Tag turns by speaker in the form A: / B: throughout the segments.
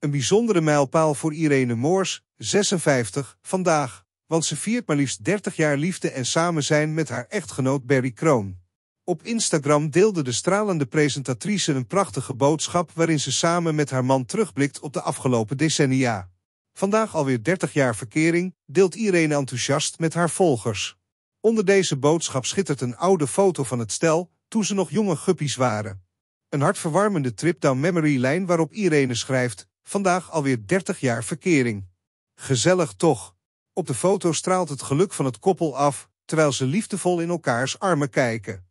A: Een bijzondere mijlpaal voor Irene Moors, 56, vandaag. Want ze viert maar liefst 30 jaar liefde en samen zijn met haar echtgenoot Barry Kroon. Op Instagram deelde de stralende presentatrice een prachtige boodschap waarin ze samen met haar man terugblikt op de afgelopen decennia. Vandaag alweer 30 jaar verkering, deelt Irene enthousiast met haar volgers. Onder deze boodschap schittert een oude foto van het stel, toen ze nog jonge guppies waren. Een hartverwarmende trip down memory lane, waarop Irene schrijft, Vandaag alweer 30 jaar verkering. Gezellig toch? Op de foto straalt het geluk van het koppel af, terwijl ze liefdevol in elkaars armen kijken.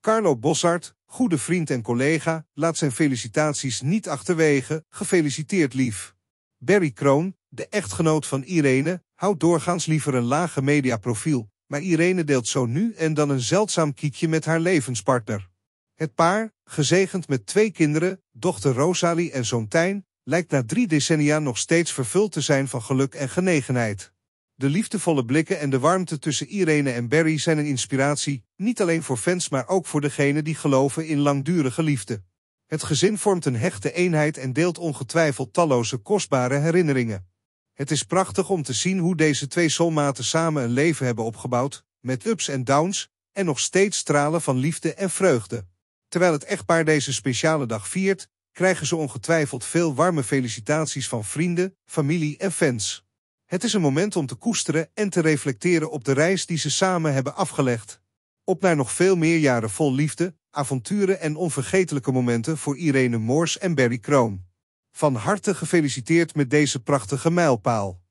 A: Carlo Bossart, goede vriend en collega, laat zijn felicitaties niet achterwege. Gefeliciteerd lief. Barry Kroon, de echtgenoot van Irene, houdt doorgaans liever een lage mediaprofiel, maar Irene deelt zo nu en dan een zeldzaam kiekje met haar levenspartner. Het paar, gezegend met twee kinderen, dochter Rosalie en zoon Tijn, lijkt na drie decennia nog steeds vervuld te zijn van geluk en genegenheid. De liefdevolle blikken en de warmte tussen Irene en Barry zijn een inspiratie, niet alleen voor fans maar ook voor degenen die geloven in langdurige liefde. Het gezin vormt een hechte eenheid en deelt ongetwijfeld talloze kostbare herinneringen. Het is prachtig om te zien hoe deze twee soulmaten samen een leven hebben opgebouwd, met ups en downs, en nog steeds stralen van liefde en vreugde. Terwijl het echtpaar deze speciale dag viert, krijgen ze ongetwijfeld veel warme felicitaties van vrienden, familie en fans. Het is een moment om te koesteren en te reflecteren op de reis die ze samen hebben afgelegd. Op naar nog veel meer jaren vol liefde, avonturen en onvergetelijke momenten voor Irene Moors en Barry Kroon. Van harte gefeliciteerd met deze prachtige mijlpaal.